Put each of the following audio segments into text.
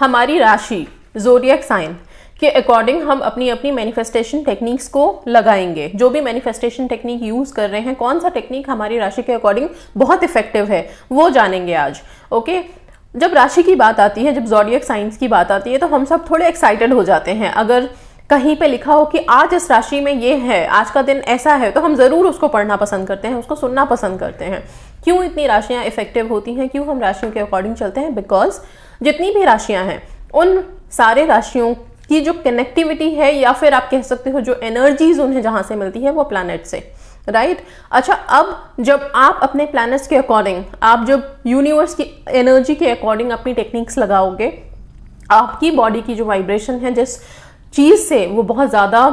हमारी राशि zodiac sign के अकॉर्डिंग हम अपनी अपनी मैनिफेस्टेशन टेक्निक्स को लगाएंगे जो भी मैनिफेस्टेशन टेक्निक यूज़ कर रहे हैं कौन सा टेक्निक हमारी राशि के अकॉर्डिंग बहुत इफेक्टिव है वो जानेंगे आज ओके जब राशि की बात आती है जब जोरियक साइंस की बात आती है तो हम सब थोड़े एक्साइटेड हो जाते हैं अगर कहीं पे लिखा हो कि आज इस राशि में ये है आज का दिन ऐसा है तो हम ज़रूर उसको पढ़ना पसंद करते हैं उसको सुनना पसंद करते हैं क्यों इतनी राशियाँ इफेक्टिव होती हैं क्यों हम राशियों के अकॉर्डिंग चलते हैं बिकॉज जितनी भी राशियाँ हैं उन सारे राशियों की जो कनेक्टिविटी है या फिर आप कह सकते हो जो एनर्जीज उन्हें जहाँ से मिलती है वो प्लानट से राइट right? अच्छा अब जब आप अपने प्लानट्स के अकॉर्डिंग आप जब यूनिवर्स की एनर्जी के अकॉर्डिंग अपनी टेक्निक्स लगाओगे आपकी बॉडी की जो वाइब्रेशन है जिस चीज़ से वो बहुत ज़्यादा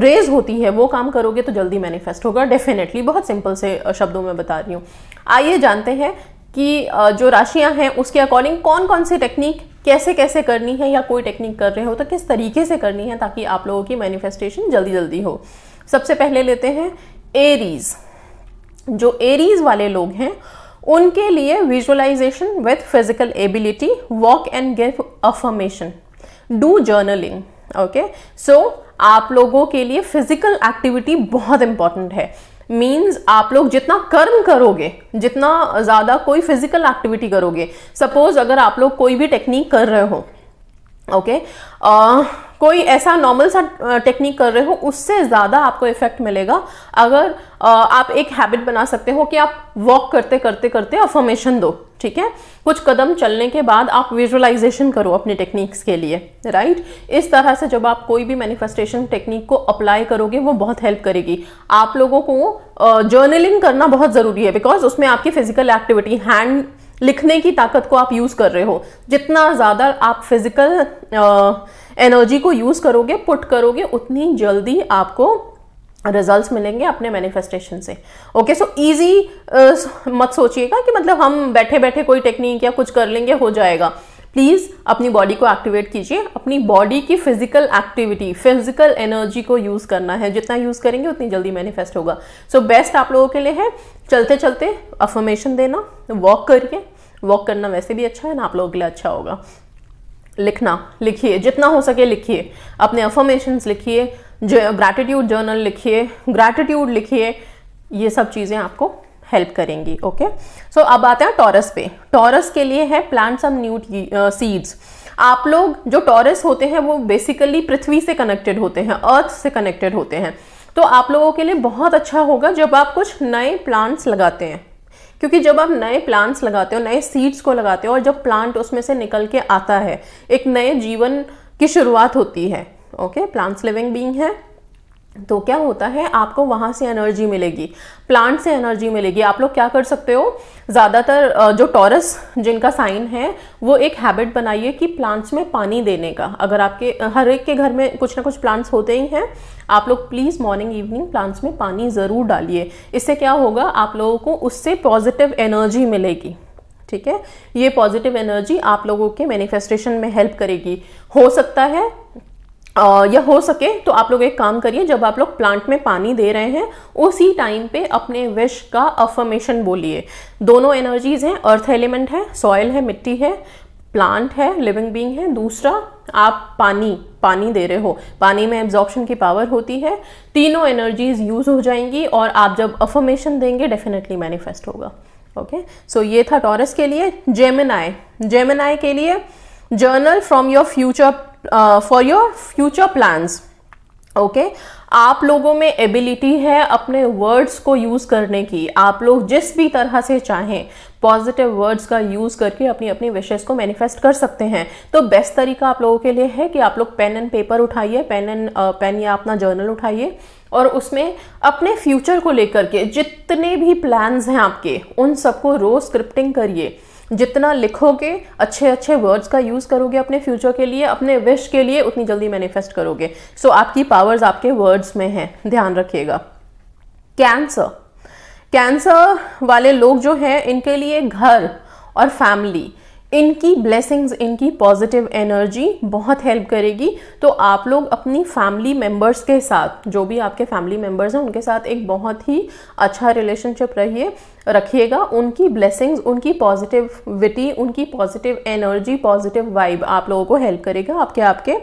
रेज होती है वो काम करोगे तो जल्दी मैनिफेस्ट होगा डेफिनेटली बहुत सिंपल से शब्दों में बता रही हूँ आइए जानते हैं कि जो राशियाँ हैं उसके अकॉर्डिंग कौन कौन सी टेक्निक कैसे कैसे करनी है या कोई टेक्निक कर रहे हो तो किस तरीके से करनी है ताकि आप लोगों की मैनिफेस्टेशन जल्दी जल्दी हो सबसे पहले लेते हैं एरीज जो एरीज वाले लोग हैं उनके लिए visualisation with physical ability walk and give affirmation do journaling okay so आप लोगों के लिए फिजिकल एक्टिविटी बहुत इंपॉर्टेंट है मीन्स आप लोग जितना कर्म करोगे जितना ज़्यादा कोई फिजिकल एक्टिविटी करोगे सपोज अगर आप लोग कोई भी टेक्निक कर रहे हो ओके okay? uh, कोई ऐसा नॉर्मल सा टेक्निक कर रहे हो उससे ज़्यादा आपको इफेक्ट मिलेगा अगर uh, आप एक हैबिट बना सकते हो कि आप वॉक करते करते करते अफॉर्मेशन दो ठीक है कुछ कदम चलने के बाद आप विजुअलाइजेशन करो अपने टेक्निक्स के लिए राइट इस तरह से जब आप कोई भी मैनिफेस्टेशन टेक्निक को अप्लाई करोगे वो बहुत हेल्प करेगी आप लोगों को जर्नलिंग करना बहुत ज़रूरी है बिकॉज उसमें आपकी फिजिकल एक्टिविटी हैंड लिखने की ताकत को आप यूज़ कर रहे हो जितना ज़्यादा आप फिजिकल एनर्जी को यूज़ करोगे पुट करोगे उतनी जल्दी आपको रिजल्ट्स मिलेंगे अपने मैनिफेस्टेशन से ओके सो इजी मत सोचिएगा कि मतलब हम बैठे बैठे कोई टेक्निक या कुछ कर लेंगे हो जाएगा प्लीज़ अपनी बॉडी को एक्टिवेट कीजिए अपनी बॉडी की फिजिकल एक्टिविटी फिजिकल एनर्जी को यूज़ करना है जितना यूज़ करेंगे उतनी जल्दी मैनिफेस्ट होगा सो so बेस्ट आप लोगों के लिए है चलते चलते अफर्मेशन देना वॉक करिए वॉक करना वैसे भी अच्छा है ना आप लोगों के लिए अच्छा होगा लिखना लिखिए जितना हो सके लिखिए अपने अफर्मेशन लिखिए जो ग्रैटिट्यूड जर्नल लिखिए ग्रैटिट्यूड लिखिए ये सब चीज़ें आपको हेल्प करेंगी ओके सो अब आते हैं टॉरस पे टॉरस के लिए है प्लांट सम न्यूट सीड्स आप लोग जो टॉरस होते हैं वो बेसिकली पृथ्वी से कनेक्टेड होते हैं अर्थ से कनेक्टेड होते हैं तो आप लोगों के लिए बहुत अच्छा होगा जब आप कुछ नए प्लांट्स लगाते हैं क्योंकि जब आप नए प्लांट्स लगाते हो नए सीड्स को लगाते हो और जब प्लांट उसमें से निकल के आता है एक नए जीवन की शुरुआत होती है ओके प्लांट्स लिविंग बींग है तो क्या होता है आपको वहां से एनर्जी मिलेगी प्लांट से एनर्जी मिलेगी आप लोग क्या कर सकते हो ज़्यादातर जो टॉरस जिनका साइन है वो एक हैबिट बनाइए कि प्लांट्स में पानी देने का अगर आपके हर एक के घर में कुछ ना कुछ प्लांट्स होते ही हैं आप लोग प्लीज़ मॉर्निंग इवनिंग प्लांट्स में पानी ज़रूर डालिए इससे क्या होगा आप लोगों को उससे पॉजिटिव एनर्जी मिलेगी ठीक है ये पॉजिटिव एनर्जी आप लोगों के मैनिफेस्टेशन में हेल्प करेगी हो सकता है यह हो सके तो आप लोग एक काम करिए जब आप लोग प्लांट में पानी दे रहे हैं उसी टाइम पे अपने विश का अफर्मेशन बोलिए दोनों एनर्जीज हैं अर्थ एलिमेंट है सॉयल है मिट्टी है प्लांट है लिविंग बींग है दूसरा आप पानी पानी दे रहे हो पानी में एब्जॉर्प्शन की पावर होती है तीनों एनर्जीज यूज़ हो जाएंगी और आप जब अफर्मेशन देंगे डेफिनेटली मैनिफेस्ट होगा ओके सो ये था टॉरस के लिए जेमिनाय जेमिनाय के लिए journal from your future for your future plans okay आप लोगों में एबिलिटी है अपने वर्ड्स को यूज़ करने की आप लोग जिस भी तरह से चाहें पॉजिटिव वर्ड्स का यूज़ करके अपनी अपनी विशेष को मैनिफेस्ट कर सकते हैं तो बेस्ट तरीका आप लोगों के लिए है कि आप लोग पेन एंड पेपर उठाइए पेन एंड पेन या अपना जर्नल उठाइए और उसमें अपने फ्यूचर को लेकर के जितने भी प्लान्स हैं आपके उन सबको रोज स्क्रिप्टिंग करिए जितना लिखोगे अच्छे अच्छे वर्ड्स का यूज़ करोगे अपने फ्यूचर के लिए अपने विश के लिए उतनी जल्दी मैनिफेस्ट करोगे सो so, आपकी पावर्स आपके वर्ड्स में हैं ध्यान रखिएगा कैंसर कैंसर वाले लोग जो हैं इनके लिए घर और फैमिली इनकी ब्लेसिंग्स इनकी पॉजिटिव एनर्जी बहुत हेल्प करेगी तो आप लोग अपनी फैमिली मेम्बर्स के साथ जो भी आपके फैमिली मेम्बर्स हैं उनके साथ एक बहुत ही अच्छा रिलेशनशिप रहिए रखिएगा उनकी ब्लेसिंग्स उनकी पॉजिटिविटी उनकी पॉजिटिव एनर्जी पॉजिटिव वाइब आप लोगों को हेल्प करेगा आपके आपके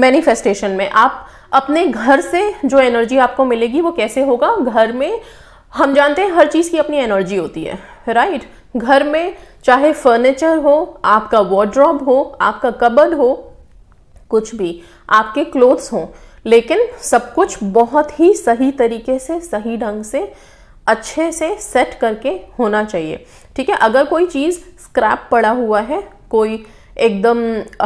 मैनिफेस्टेशन में आप अपने घर से जो एनर्जी आपको मिलेगी वो कैसे होगा घर में हम जानते हैं हर चीज़ की अपनी एनर्जी होती है राइट right? घर में चाहे फर्नीचर हो आपका वॉर्ड्रॉप हो आपका कबर्ड हो कुछ भी आपके क्लोथ्स हों लेकिन सब कुछ बहुत ही सही तरीके से सही ढंग से अच्छे से सेट करके होना चाहिए ठीक है अगर कोई चीज़ स्क्रैप पड़ा हुआ है कोई एकदम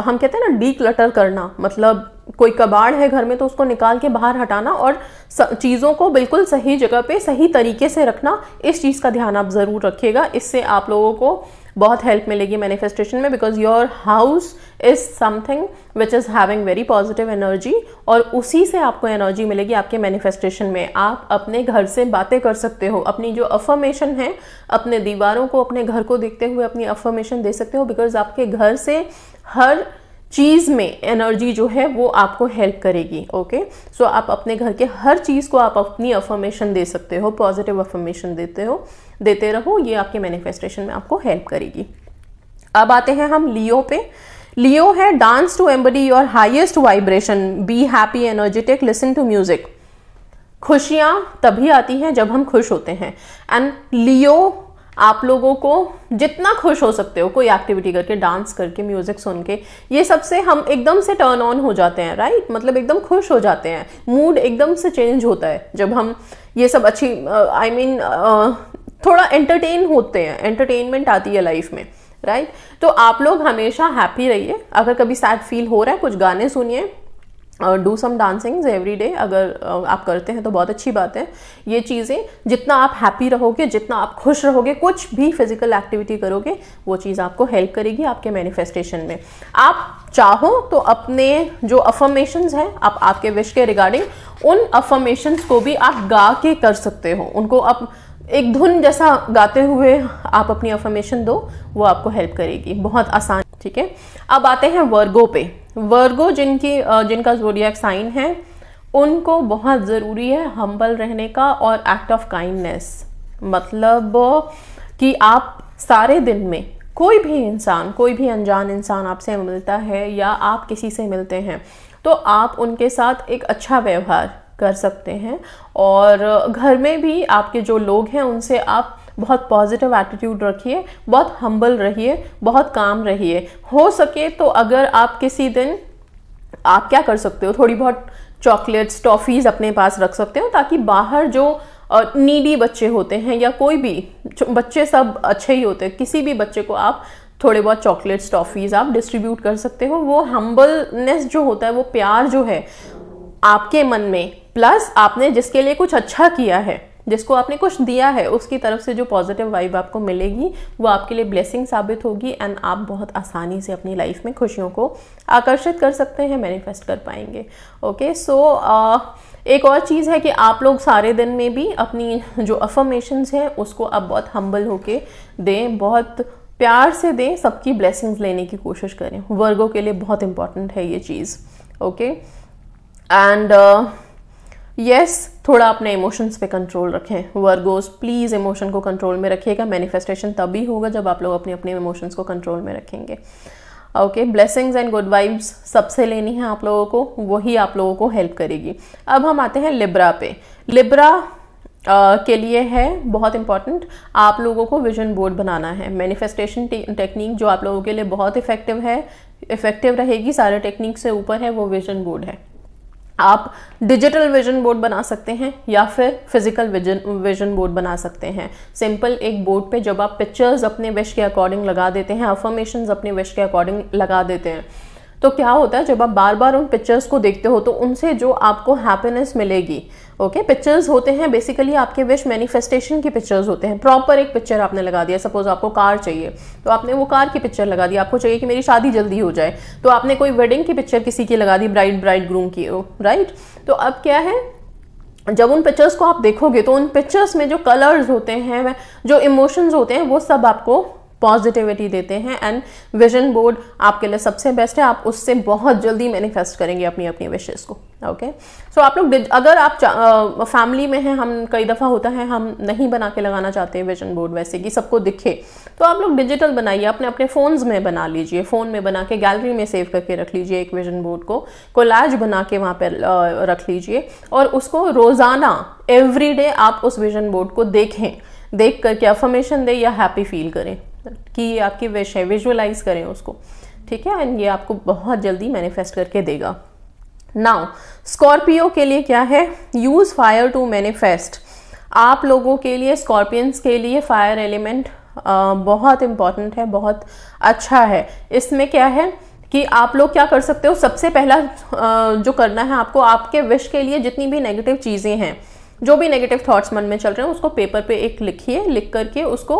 हम कहते हैं ना डी करना मतलब कोई कबाड़ है घर में तो उसको निकाल के बाहर हटाना और चीज़ों को बिल्कुल सही जगह पे सही तरीके से रखना इस चीज़ का ध्यान आप ज़रूर रखिएगा इससे आप लोगों को बहुत हेल्प मिलेगी मैनिफेस्टेशन में because your house is something which is having very positive energy और उसी से आपको एनर्जी मिलेगी आपके मैनिफेस्टेशन में आप अपने घर से बातें कर सकते हो अपनी जो अफर्मेशन है अपने दीवारों को अपने घर को देखते हुए अपनी अफर्मेशन दे सकते हो बिकॉज आपके घर से हर चीज़ में एनर्जी जो है वो आपको हेल्प करेगी ओके सो so, आप अपने घर के हर चीज़ को आप अपनी अफर्मेशन दे सकते हो पॉजिटिव अफर्मेशन देते हो देते रहो ये आपके मैनिफेस्टेशन में आपको हेल्प करेगी अब आते हैं हम लियो पे लियो है dance to embody your highest vibration be happy energetic listen to music खुशियाँ तभी आती हैं जब हम खुश होते हैं एंड लियो आप लोगों को जितना खुश हो सकते हो कोई एक्टिविटी करके डांस करके म्यूज़िक सुन के ये सबसे हम एकदम से टर्न ऑन हो जाते हैं राइट मतलब एकदम खुश हो जाते हैं मूड एकदम से चेंज होता है जब हम ये सब अच्छी I uh, mean I mean, uh, थोड़ा एंटरटेन होते हैं एंटरटेनमेंट आती है लाइफ में राइट तो आप लोग हमेशा हैप्पी रहिए अगर कभी सैड फील हो रहा है कुछ गाने सुनिए do some dancings every day अगर uh, आप करते हैं तो बहुत अच्छी बात है ये चीज़ें जितना आप हैप्पी रहोगे जितना आप खुश रहोगे कुछ भी फिजिकल एक्टिविटी करोगे वो चीज़ आपको हेल्प करेगी आपके मैनिफेस्टेशन में आप चाहो तो अपने जो अफर्मेशन हैं आप आपके विश के रिगार्डिंग उन अफर्मेशंस को भी आप गा के कर सकते हो उनको आप एक धुन जैसा गाते हुए आप अपनी अफर्मेशन दो वो आपको हेल्प करेगी बहुत आसान ठीक है अब आते हैं वर्गो पर वर्गो जिनकी जिनका जोडियक साइन है उनको बहुत ज़रूरी है हम्बल रहने का और एक्ट ऑफ काइंडनेस मतलब कि आप सारे दिन में कोई भी इंसान कोई भी अनजान इंसान आपसे मिलता है या आप किसी से मिलते हैं तो आप उनके साथ एक अच्छा व्यवहार कर सकते हैं और घर में भी आपके जो लोग हैं उनसे आप बहुत पॉजिटिव एटीट्यूड रखिए बहुत हम्बल रहिए बहुत काम रहिए हो सके तो अगर आप किसी दिन आप क्या कर सकते हो थोड़ी बहुत चॉकलेट्स टॉफ़ीज़ अपने पास रख सकते हो ताकि बाहर जो नीडी बच्चे होते हैं या कोई भी बच्चे सब अच्छे ही होते हैं किसी भी बच्चे को आप थोड़े बहुत चॉकलेट्स टॉफ़ीज़ आप डिस्ट्रीब्यूट कर सकते हो वो हम्बलनेस जो होता है वो प्यार जो है आपके मन में प्लस आपने जिसके लिए कुछ अच्छा किया है जिसको आपने कुछ दिया है उसकी तरफ से जो पॉजिटिव वाइब आपको मिलेगी वो आपके लिए ब्लेसिंग साबित होगी एंड आप बहुत आसानी से अपनी लाइफ में खुशियों को आकर्षित कर सकते हैं मैनिफेस्ट कर पाएंगे ओके सो एक और चीज़ है कि आप लोग सारे दिन में भी अपनी जो अफर्मेशंस हैं उसको आप बहुत हम्बल होके दें बहुत प्यार से दें सबकी ब्लेसिंग्स लेने की कोशिश करें वर्गों के लिए बहुत इंपॉर्टेंट है ये चीज़ ओके एंड यस yes, थोड़ा अपने इमोशंस पे कंट्रोल रखें वर्गोस प्लीज़ इमोशन को कंट्रोल में रखिएगा मैनिफेस्टेशन तभी होगा जब आप लोग अपने अपने इमोशंस को कंट्रोल में रखेंगे okay blessings and good vibes सबसे लेनी है आप लोगों को वही आप लोगों को हेल्प करेगी अब हम आते हैं लिब्रा पे लिब्रा Uh, के लिए है बहुत इंपॉर्टेंट आप लोगों को विजन बोर्ड बनाना है मैनिफेस्टेशन टेक्निक जो आप लोगों के लिए बहुत इफेक्टिव है इफेक्टिव रहेगी सारे टेक्निक से ऊपर है वो विजन बोर्ड है आप डिजिटल विजन बोर्ड बना सकते हैं या फिर फिजिकल विजन विजन बोर्ड बना सकते हैं सिंपल एक बोर्ड पे जब आप पिक्चर्स अपने विश के अकॉर्डिंग लगा देते हैं अफर्मेशन अपने विश के अकॉर्डिंग लगा देते हैं तो क्या होता है जब आप बार बार उन पिक्चर्स को देखते हो तो उनसे जो आपको हैप्पीनेस मिलेगी ओके okay? पिक्चर्स होते हैं बेसिकली आपके विश मैनिफेस्टेशन की पिक्चर्स होते हैं प्रॉपर एक पिक्चर आपने लगा दिया सपोज आपको कार चाहिए तो आपने वो कार की पिक्चर लगा दी आपको चाहिए कि मेरी शादी जल्दी हो जाए तो आपने कोई वेडिंग की पिक्चर किसी की लगा दी ब्राइड ब्राइड ग्रूम की राइट oh, तो अब क्या है जब उन पिक्चर्स को आप देखोगे तो उन पिक्चर्स में जो कलर्स होते हैं जो इमोशंस होते हैं वो सब आपको पॉजिटिविटी देते हैं एंड विजन बोर्ड आपके लिए सबसे बेस्ट है आप उससे बहुत जल्दी मैनिफेस्ट करेंगे अपनी अपनी विशेज़ को ओके सो आप लोग अगर आप फैमिली में हैं हम कई दफ़ा होता है हम नहीं बना के लगाना चाहते विजन बोर्ड वैसे कि सबको दिखे तो आप लोग डिजिटल बनाइए अपने अपने फ़ोन्स में बना लीजिए फ़ोन में बना के गैलरी में सेव करके रख लीजिए एक विजन बोर्ड को कोलाज बना के वहाँ पर रख लीजिए और उसको रोज़ाना एवरी आप उस विजन बोर्ड को देखें देख करके अफर्मेशन दें या हैप्पी फील करें कि आपकी विश है विजुअलाइज करें उसको ठीक है एंड ये आपको बहुत जल्दी मैनिफेस्ट करके देगा नाउ स्कॉर्पियो के लिए क्या है यूज़ फायर टू मैनिफेस्ट आप लोगों के लिए स्कॉर्पियंस के लिए फायर एलिमेंट बहुत इंपॉर्टेंट है बहुत अच्छा है इसमें क्या है कि आप लोग क्या कर सकते हो सबसे पहला जो करना है आपको आपके विश के लिए जितनी भी नेगेटिव चीज़ें हैं जो भी नेगेटिव थॉट्स मन में चल रहे हैं उसको पेपर पे एक लिखिए लिख करके उसको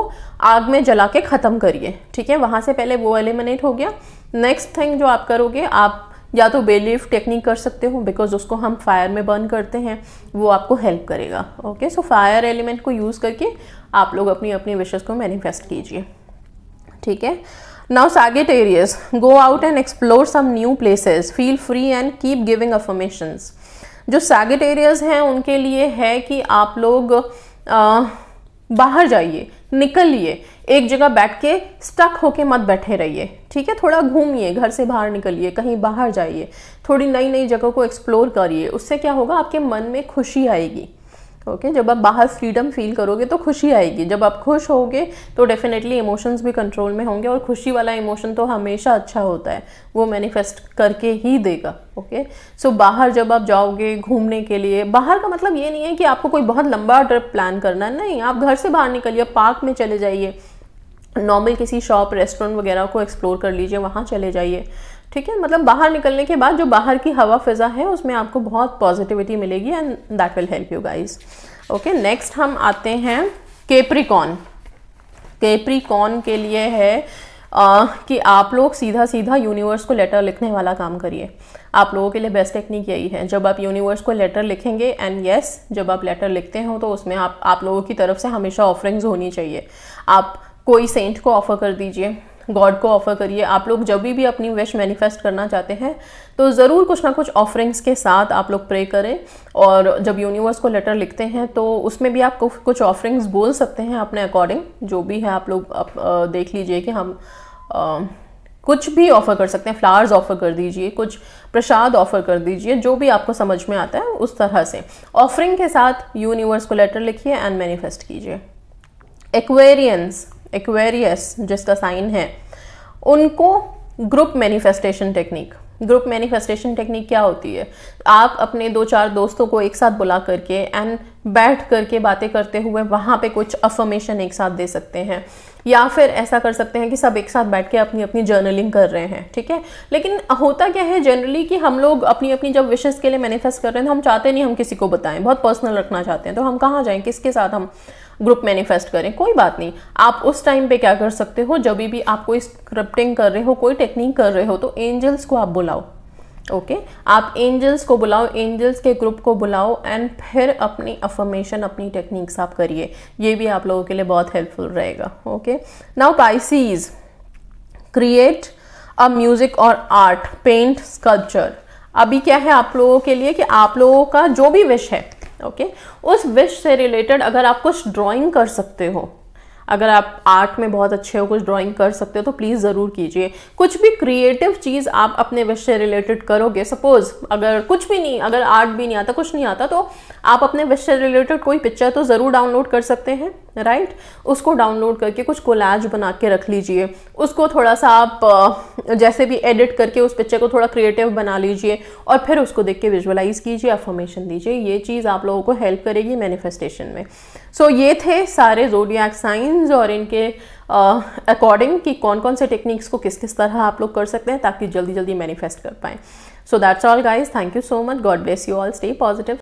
आग में जला के ख़त्म करिए ठीक है वहाँ से पहले वो एलिमिनेट हो गया नेक्स्ट थिंग जो आप करोगे आप या तो बेलीफ टेक्निक कर सकते हो बिकॉज उसको हम फायर में बर्न करते हैं वो आपको हेल्प करेगा ओके सो फायर एलिमेंट को यूज़ करके आप लोग अपनी अपनी विशेष को मैनिफेस्ट कीजिए ठीक है now Sagittarius go out and explore some new places feel free and keep giving affirmations जो एरियाज़ हैं उनके लिए है कि आप लोग आ, बाहर जाइए निकलिए एक जगह बैठ के स्टक होके मत बैठे रहिए ठीक है थोड़ा घूमिए घर से बाहर निकलिए कहीं बाहर जाइए थोड़ी नई नई जगह को एक्सप्लोर करिए उससे क्या होगा आपके मन में खुशी आएगी ओके okay, जब आप बाहर फ्रीडम फील करोगे तो खुशी आएगी जब आप खुश होगे तो डेफिनेटली इमोशंस भी कंट्रोल में होंगे और खुशी वाला इमोशन तो हमेशा अच्छा होता है वो मैनिफेस्ट करके ही देगा ओके okay? सो so, बाहर जब आप जाओगे घूमने के लिए बाहर का मतलब ये नहीं है कि आपको कोई बहुत लंबा ट्रिप प्लान करना है नहीं आप घर से बाहर निकलिए पार्क में चले जाइए नॉर्मल किसी शॉप रेस्टोरेंट वगैरह को एक्सप्लोर कर लीजिए वहाँ चले जाइए ठीक है मतलब बाहर निकलने के बाद जो बाहर की हवा फिज़ा है उसमें आपको बहुत पॉजिटिविटी मिलेगी and that will help you guys okay next हम आते हैं केप्रिकॉन केप्रिकॉन के लिए है आ, कि आप लोग सीधा सीधा यूनिवर्स को लेटर लिखने वाला काम करिए आप लोगों के लिए बेस्ट टेक्निक यही है जब आप यूनिवर्स को लेटर लिखेंगे एंड यस yes, जब आप लेटर लिखते हो तो उसमें आप आप लोगों की तरफ से हमेशा ऑफरिंग्स होनी चाहिए आप कोई सेंट को ऑफ़र कर दीजिए गॉड को ऑफ़र करिए आप लोग जब भी अपनी विश मैनिफेस्ट करना चाहते हैं तो ज़रूर कुछ ना कुछ ऑफरिंग्स के साथ आप लोग प्रे करें और जब यूनिवर्स को लेटर लिखते हैं तो उसमें भी आप कुछ ऑफरिंग्स बोल सकते हैं अपने अकॉर्डिंग जो भी है आप लोग आप देख लीजिए कि हम आ, कुछ भी ऑफ़र कर सकते हैं फ्लावर्स ऑफ़र कर दीजिए कुछ प्रसाद ऑफ़र कर दीजिए जो भी आपको समझ में आता है उस तरह से ऑफरिंग के साथ यूनिवर्स को लेटर लिखिए एंड मैनिफेस्ट कीजिए एक्वेरियंस एक्वेरियस जिसका साइन है उनको group manifestation technique group manifestation technique क्या होती है आप अपने दो चार दोस्तों को एक साथ बुला करके एंड बैठ करके बातें करते हुए वहाँ पे कुछ अफर्मेशन एक साथ दे सकते हैं या फिर ऐसा कर सकते हैं कि सब एक साथ बैठ के अपनी अपनी जर्नलिंग कर रहे हैं ठीक है लेकिन होता क्या है जनरली कि हम लोग अपनी अपनी जब विशेष के लिए मैनिफेस्ट कर रहे हैं तो हम चाहते नहीं हम किसी को बताएं बहुत पर्सनल रखना चाहते हैं तो हम कहाँ जाएँ किसके साथ हम ग्रुप मैनिफेस्ट करें कोई बात नहीं आप उस टाइम पे क्या कर सकते हो जब भी आप कोई स्क्रिप्टिंग कर रहे हो कोई टेक्निक कर रहे हो तो एंजल्स को आप बुलाओ ओके okay? आप एंजल्स को बुलाओ एंजल्स के ग्रुप को बुलाओ एंड फिर अपनी अफर्मेशन अपनी टेक्निक्स आप करिए ये भी आप लोगों के लिए बहुत हेल्पफुल रहेगा okay now Pisces create a music और आर्ट पेंट स्कल्पचर अभी क्या है आप लोगों के लिए कि आप लोगों का जो भी विश है ओके उस विश से रिलेटेड अगर आप कुछ ड्राइंग कर सकते हो अगर आप आर्ट में बहुत अच्छे हो कुछ ड्राइंग कर सकते हो तो प्लीज़ ज़रूर कीजिए कुछ भी क्रिएटिव चीज़ आप अपने विश से रिलेटेड करोगे सपोज़ अगर कुछ भी नहीं अगर आर्ट भी नहीं आता कुछ नहीं आता तो आप अपने विश से रिलेटेड कोई पिक्चर तो ज़रूर डाउनलोड कर सकते हैं राइट right? उसको डाउनलोड करके कुछ कोलैज बना के रख लीजिए उसको थोड़ा सा आप जैसे भी एडिट करके उस पिक्चर को थोड़ा क्रिएटिव बना लीजिए और फिर उसको देख के विजुअलाइज कीजिए अफॉर्मेशन दीजिए ये चीज़ आप लोगों को हेल्प करेगी मैनिफेस्टेशन में सो so, ये थे सारे जोडियाक साइंस और इनके अकॉर्डिंग uh, कि कौन कौन से टेक्निक्स को किस किस तरह आप लोग कर सकते हैं ताकि जल्दी जल्दी मैनिफेस्ट कर पाएँ so that's all guys thank you so much God bless you all stay positive